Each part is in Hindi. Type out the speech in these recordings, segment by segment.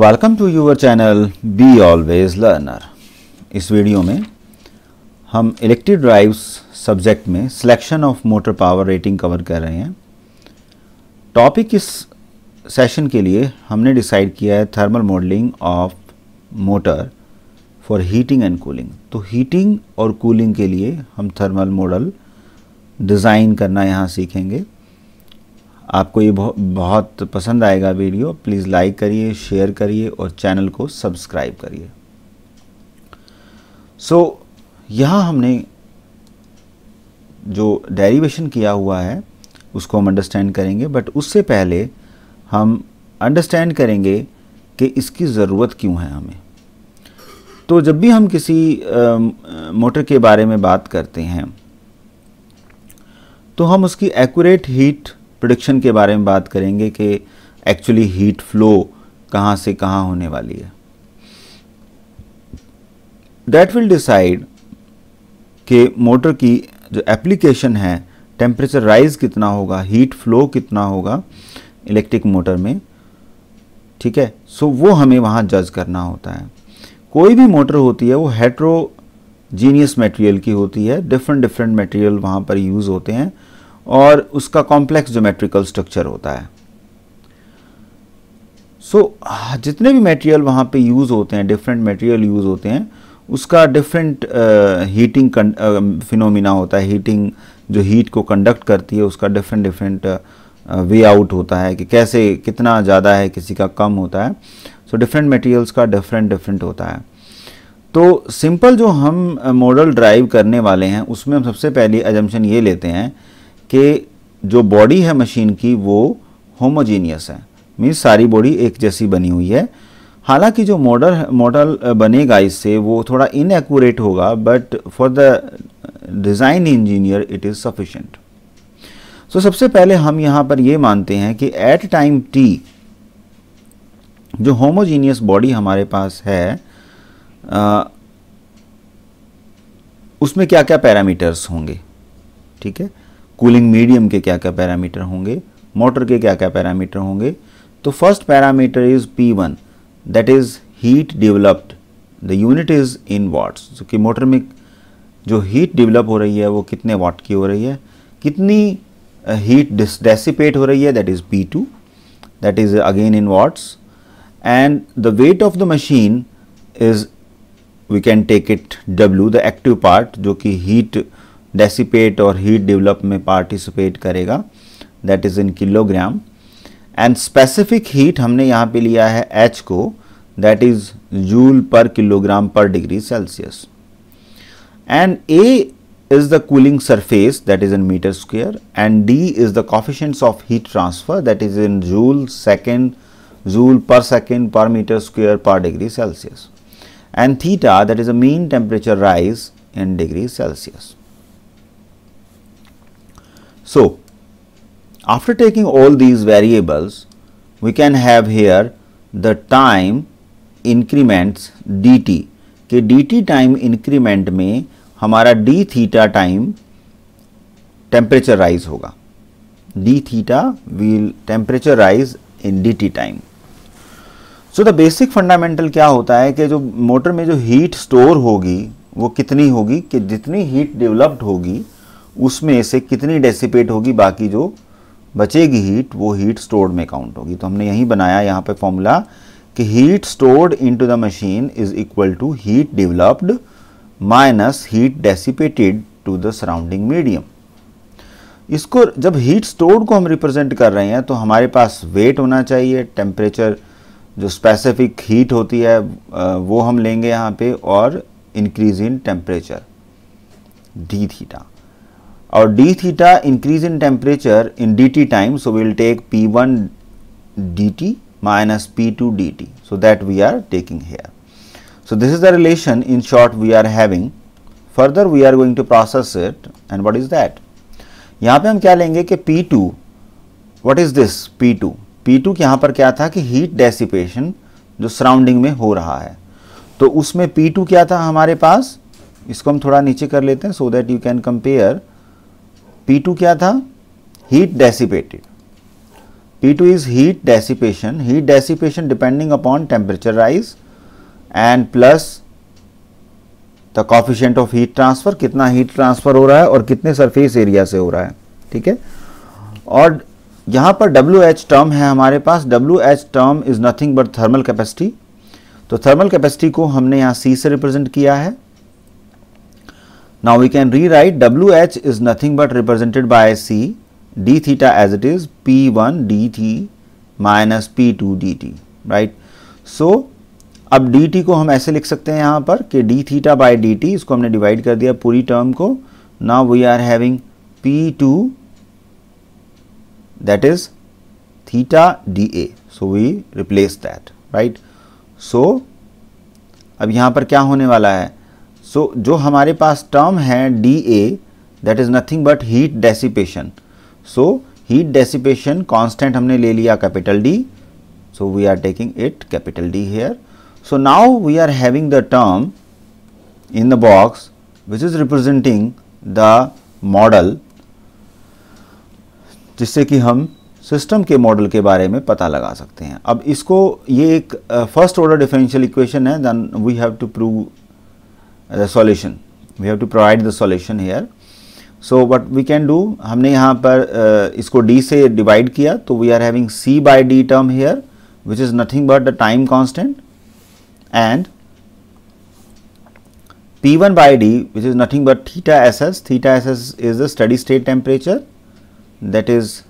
Welcome to your channel be always learner इस वीडियो में हम इलेक्ट्रिक ड्राइव्स सब्जेक्ट में selection of motor power rating cover कर रहे हैं टॉपिक इस सेशन के लिए हमने डिसाइड किया है thermal modelling of motor for heating and cooling तो हीटिंग और कूलिंग के लिए हम थर्मल मॉडल डिज़ाइन करना यहाँ सीखेंगे आपको ये बहुत पसंद आएगा वीडियो प्लीज़ लाइक करिए शेयर करिए और चैनल को सब्सक्राइब करिए सो so, यहाँ हमने जो डेरिवेशन किया हुआ है उसको हम अंडरस्टैंड करेंगे बट उससे पहले हम अंडरस्टैंड करेंगे कि इसकी ज़रूरत क्यों है हमें तो जब भी हम किसी मोटर के बारे में बात करते हैं तो हम उसकी एक्यूरेट हीट प्रोडिक्शन के बारे में बात करेंगे कि एक्चुअली हीट फ्लो कहाँ से कहाँ होने वाली है डैट विल डिसाइड कि मोटर की जो एप्लीकेशन है टेम्परेचर राइज कितना होगा हीट फ्लो कितना होगा इलेक्ट्रिक मोटर में ठीक है सो so, वो हमें वहाँ जज करना होता है कोई भी मोटर होती है वो हेट्रोजीनियस मटेरियल की होती है डिफरेंट डिफरेंट मटेरियल वहाँ पर यूज़ होते हैं और उसका कॉम्प्लेक्स ज्योमेट्रिकल स्ट्रक्चर होता है सो so, हाँ, जितने भी मटेरियल वहाँ पे यूज़ होते हैं डिफरेंट मटेरियल यूज़ होते हैं उसका डिफरेंट हीटिंग फिनोमिना होता है हीटिंग जो हीट को कंडक्ट करती है उसका डिफरेंट डिफरेंट वे आउट होता है कि कैसे कितना ज़्यादा है किसी का कम होता है सो डिफरेंट मटेरियल्स का डिफरेंट डिफरेंट होता है तो सिंपल जो हम मॉडल ड्राइव करने वाले हैं उसमें हम सबसे पहली एजम्पन ये लेते हैं कि जो बॉडी है मशीन की वो होमोजीनियस है मीन्स सारी बॉडी एक जैसी बनी हुई है हालांकि जो मॉडल मॉडल बनेगा इससे वो थोड़ा इनएक्यूरेट होगा but for the design engineer it is sufficient so सबसे पहले हम यहाँ पर ये मानते हैं कि एट टाइम टी जो होमोजीनियस बॉडी हमारे पास है आ, उसमें क्या क्या पैरामीटर्स होंगे ठीक है कूलिंग मीडियम के क्या क्या पैरामीटर होंगे मोटर के क्या क्या पैरामीटर होंगे तो first parameter is P1 one that is heat developed the unit is in watts जो कि मोटर में जो हीट डेवलप हो रही है वो कितने वाट की हो रही है कितनी हीट uh, डेसिपेट हो रही है that is P2 two that is again in watts and the weight of the machine is we can take it W the active part जो कि हीट डेसीपेट और हीट डेवलप में पार्टिसिपेट करेगा that is in kilogram and specific heat हमने यहाँ पे लिया है एच को that is joule per kilogram per degree Celsius and A is the cooling surface that is in metre square and D is the coefficients of heat transfer that is in joule second joule per second per metre square per degree Celsius and theta that is a mean temperature rise in degree Celsius So, after taking all these variables, we can have here the time increments dt कि dt टाइम इंक्रीमेंट में हमारा d theta time temperature rise होगा d theta will temperature rise in dt time so the basic fundamental क्या होता है कि जो मोटर में जो हीट स्टोर होगी वो कितनी होगी कि जितनी हीट डेवलप्ड होगी उसमें से कितनी डेसिपेट होगी बाकी जो बचेगी हीट वो हीट स्टोर्ड में काउंट होगी तो हमने यही बनाया यहाँ पे फॉर्मूला कि heat stored into the machine is equal to heat developed minus heat dissipated to the surrounding medium इसको जब हीट स्टोर्ड को हम रिप्रेजेंट कर रहे हैं तो हमारे पास वेट होना चाहिए टेम्परेचर जो स्पेसिफिक हीट होती है वो हम लेंगे यहाँ पे और increase in temperature D theta और D theta increase in temperature in D T time so will take P one D T minus P two D T so that we are taking here so this is the relation in short we are having further we are going to process it and what is that यहाँ पे हम क्या लेंगे कि P two what is this P to P two के यहाँ पर क्या था कि हीट डेसीपेशन जो सराउंडिंग में हो रहा है तो उसमें पी टू क्या था हमारे पास इसको हम थोड़ा नीचे कर लेते हैं so that you can compare P2 क्या था heat dissipated P2 two is heat dissipation heat dissipation depending upon temperature rise and plus the coefficient of heat transfer कितना हीट ट्रांसफर हो रहा है और कितने सरफेस एरिया से हो रहा है ठीक है और यहां पर डब्ल्यू एच टर्म है हमारे पास W H term is nothing but thermal capacity तो थर्मल कैपेसिटी को हमने यहां सी से रिप्रेजेंट किया है Now we can rewrite WH is nothing but represented by C d theta as it is P1 dt minus P two D T right so अब डी टी को हम ऐसे लिख सकते हैं यहाँ पर कि d theta by D T इसको हमने डिवाइड कर दिया पूरी टर्म को Now we are having P two that is theta D A so we replace that right so अब यहाँ पर क्या होने वाला है सो so, जो हमारे पास टर्म है D A that is nothing but heat dissipation so heat dissipation constant हमने ले लिया capital D so we are taking it capital D here so now we are having the term in the box which is representing the model जिससे कि हम सिस्टम के मॉडल के बारे में पता लगा सकते हैं अब इसको ये एक फर्स्ट ऑर्डर डिफरेंशियल इक्वेशन है then we have to prove The solution we have to provide the solution here so what we can do हमने यहाँ पर uh, इसको d से divide किया so we are having c by d term here which is nothing but the time constant and P1 by d which is nothing but theta SS, theta SS is the steady state temperature that is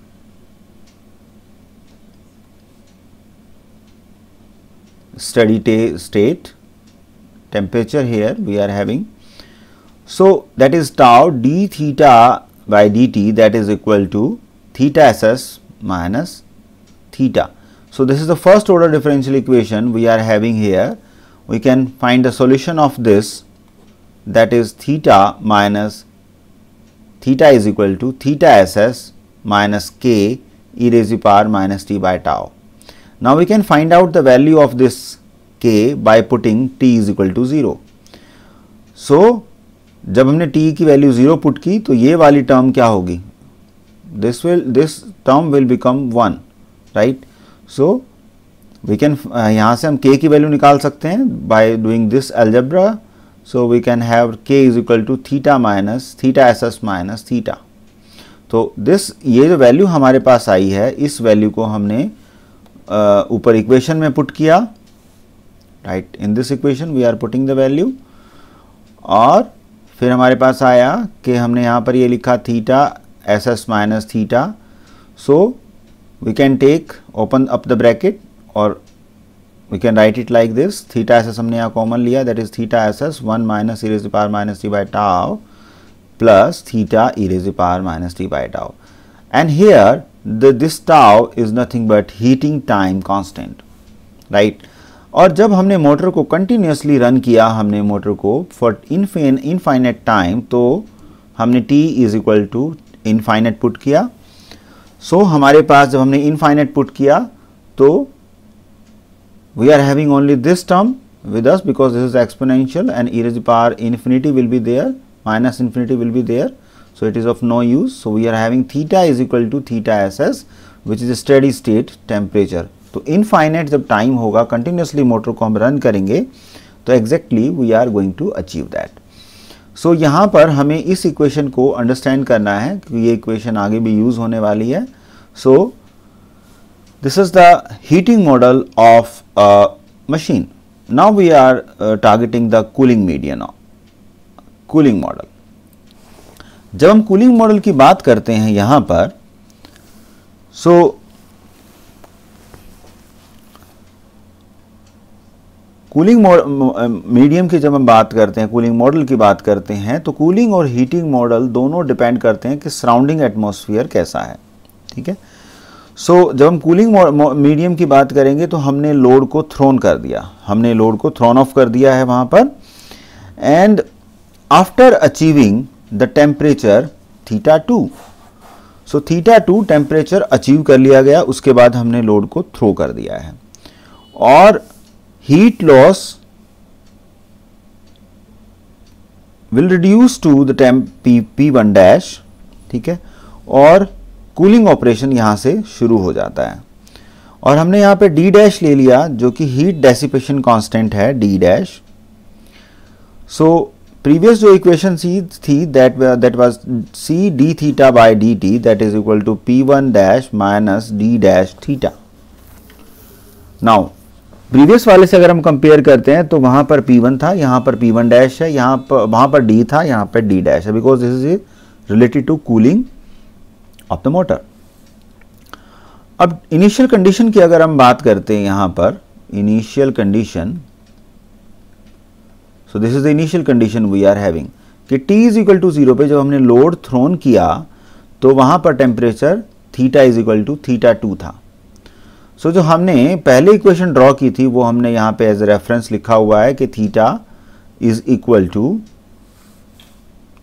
steady state temperature here we are having. So, that is tau d theta by dt that is equal to theta ss minus theta. So, this is the first order differential equation we are having here. We can find the solution of this that is theta minus theta is equal to theta ss minus k e raised to power minus t by tau. Now, we can find out the value of this k by putting t is equal to 0. So, जब हमने t की वैल्यू 0 पुट की तो ये वाली टर्म क्या होगी this will this term will become 1 right so we can यहाँ से हम k की वैल्यू निकाल सकते हैं by doing this algebra so we can have k is equal to theta minus theta S S minus theta तो दिस ये जो वैल्यू हमारे पास आई है इस वैल्यू को हमने uh, ऊपर uh, इक्वेशन में पुट किया right in this equation we are putting the value और फिर हमारे पास आया कि हमने यहाँ पर ये लिखा theta S S minus theta so we can take open up the bracket और we can write it like this theta S S हमने यहाँ कॉमन लिया that is theta S S one minus e raise power minus T by tau plus theta e raised to the power minus t by tau. And here the, this tau is nothing but heating time constant, right? और जब हमने मोटर को कंटिन्यूसली रन किया हमने मोटर को फॉर इनफिन इनफाइनेट टाइम तो हमने T is equal to infinite put किया सो so, हमारे पास जब हमने इनफाइनेट पुट किया तो we are having only this term with us because this is exponential and is power infinity will be there minus infinity will be there so it is of no use so we are having theta is equal to theta S S which is steady state temperature तो इनफाइनाइट जब टाइम होगा कंटिन्यूसली मोटर को हम रन करेंगे तो exactly we are going to achieve that सो यहाँ पर हमें इस इक्वेशन को अंडरस्टैंड करना है क्योंकि ये इक्वेशन आगे भी यूज़ होने वाली है so this is the heating model of machine now we are targeting the cooling medium cooling model जब हम कूलिंग मॉडल की बात करते हैं यहां पर सो so, कूलिंग मीडियम की जब हम बात करते हैं कूलिंग मॉडल की बात करते हैं तो कूलिंग और हीटिंग मॉडल दोनों डिपेंड करते हैं कि सराउंडिंग एटमोसफियर कैसा है ठीक है सो so, जब हम कूलिंग मीडियम की बात करेंगे तो हमने लोड को थ्रोन कर दिया हमने लोड को थ्रोन ऑफ कर दिया है वहां पर and after achieving the temperature theta two so theta two temperature achieve कर लिया गया उसके बाद हमने लोड को थ्रो कर दिया है और heat loss will reduce to the temp P, P1 dash ठीक है और कूलिंग ऑपरेशन यहां से शुरू हो जाता है और हमने यहां पे d डैश ले लिया जो कि हीट डेसिपेशन कांस्टेंट है d डैश सो प्रीवियस जो इक्वेशन सी थी that that was C D theta by D T that is equal to P one dash minus D dash theta now previous वाले से अगर हम कंपेयर करते हैं तो वहां पर P1 था यहां पर P1 डैश है यहां पर वहां पर D था यहां पर D डैश है because this is related to cooling of the motor अब इनिशियल कंडीशन की अगर हम बात करते हैं यहां पर initial condition so this is the initial condition we are having कि T is equal to zero पे जब हमने लोड थ्रोन किया तो वहां पर temperature theta is equal to theta two था सो so, जो हमने पहले इक्वेशन ड्रॉ की थी वो हमने यहां पे एज ए रेफरेंस लिखा हुआ है कि theta is equal to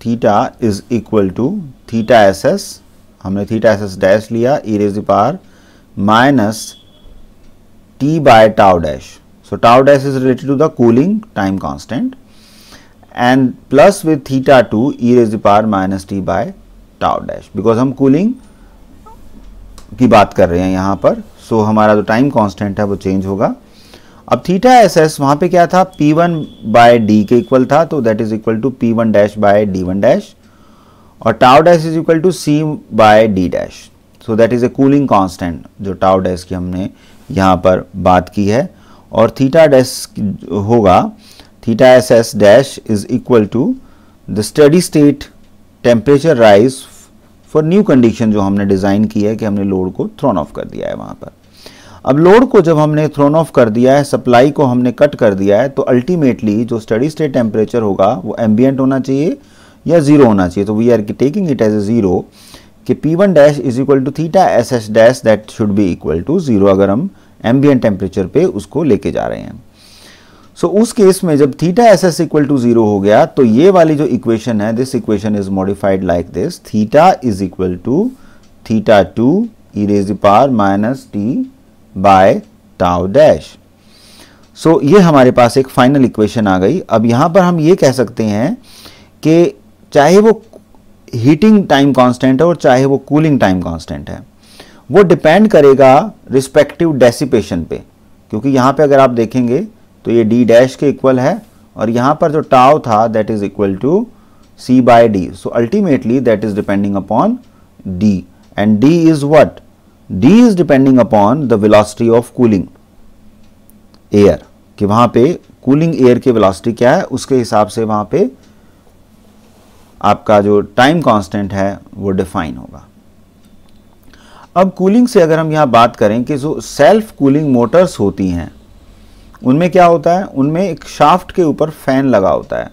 theta is equal to theta S S हमने थीटा एस एस डैश लिया e raise power minus T by tau dash so tau dash is related to the cooling time constant and plus with theta two e raise power minus T by tau dash because हम कूलिंग की बात कर रहे हैं यहां पर सो so, हमारा जो टाइम कांस्टेंट है वो चेंज होगा अब थीटा एस एस वहाँ पर क्या था पी वन बाय डी के इक्वल था तो that is equal to P one dash by D one dash और tau dash is equal to C by D dash so that is a cooling constant जो टाव डैश की हमने यहाँ पर बात की है और थीटा डैश होगा theta S S dash is equal to the steady state temperature rise for new condition जो हमने डिज़ाइन की है कि हमने लोड को थ्रोन ऑफ कर दिया है वहाँ पर अब लोड को जब हमने थ्रोन ऑफ कर दिया है सप्लाई को हमने कट कर दिया है तो अल्टीमेटली जो स्टडी स्टेट टेम्परेचर होगा वो एम्बियंट होना चाहिए या ज़ीरो होना चाहिए तो we are taking it as a zero कि P one dash is equal to theta S S dash that should be equal to zero अगर हम एम्बियंट टेम्परेचर पे उसको लेके जा रहे हैं सो so, उस केस में जब theta S S equal to zero हो गया तो ये वाली जो इक्वेशन है this equation is modified like this theta is equal to theta two e raise power minus T by tau dash सो ये हमारे पास एक फाइनल इक्वेशन आ गई अब यहां पर हम ये कह सकते हैं कि चाहे वो हीटिंग टाइम कांस्टेंट है और चाहे वो कूलिंग टाइम कांस्टेंट है वो डिपेंड करेगा रिस्पेक्टिव डेसिपेशन पे क्योंकि यहां पे अगर आप देखेंगे तो ये डी डैश के इक्वल है और यहां पर जो टाव था that is equal to C by D so ultimately that is depending upon D and D is what these depending upon the velocity of cooling air कि वहां पे कूलिंग एयर की वेलोसिटी क्या है उसके हिसाब से वहां पे आपका जो टाइम कांस्टेंट है वो डिफाइन होगा अब कूलिंग से अगर हम यहां बात करें कि जो सेल्फ कूलिंग मोटर्स होती हैं उनमें क्या होता है उनमें एक शाफ्ट के ऊपर फैन लगा होता है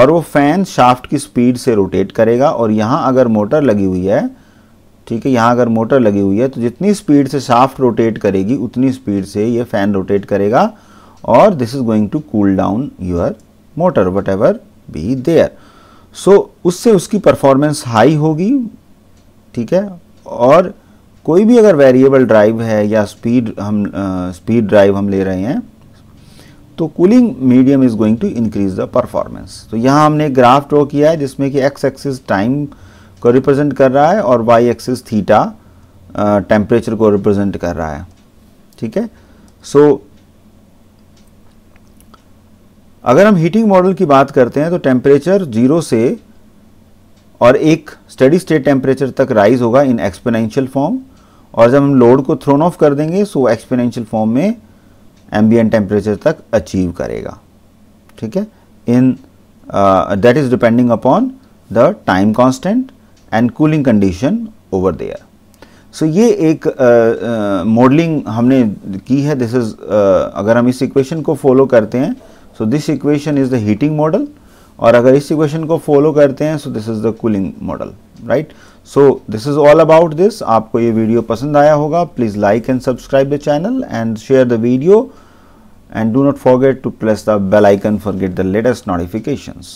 और वो फैन शाफ्ट की स्पीड से रोटेट करेगा और यहां अगर मोटर लगी हुई है ठीक है यहाँ अगर मोटर लगी हुई है तो जितनी स्पीड से शाफ्ट रोटेट करेगी उतनी स्पीड से ये फ़ैन रोटेट करेगा और this is going to cool down your motor whatever be there so उससे उसकी परफॉर्मेंस हाई होगी ठीक है और कोई भी अगर वेरिएबल ड्राइव है या स्पीड हम स्पीड uh, ड्राइव हम ले रहे हैं तो cooling medium is going to increase the performance तो यहाँ हमने ग्राफ ड्रॉ किया है जिसमें कि एक्स एक्सिस टाइम को रिप्रेजेंट कर रहा है और वाई एक्सिस थीटा टेम्परेचर को रिप्रेजेंट कर रहा है ठीक है सो so, अगर हम हीटिंग मॉडल की बात करते हैं तो टेम्परेचर जीरो से और एक स्टडी स्टेट टेम्परेचर तक राइज होगा इन एक्सपेनेंशियल फॉर्म और जब हम लोड को थ्रोन ऑफ कर देंगे सो एक्सपोनेंशियल फॉर्म में एम्बियन टेम्परेचर तक अचीव करेगा ठीक है in that is depending upon the time constant and cooling condition over there so ये एक मॉडलिंग uh, uh, हमने की है दिस इज़ uh, अगर हम इस इक्वेशन को फॉलो करते हैं so this equation is the heating model और अगर इस इक्वेशन को फॉलो करते हैं so this is the cooling model right so this is all about this आपको ये वीडियो पसंद आया होगा please like and subscribe the channel and share the video and do not forget to press the bell icon for get the latest notifications.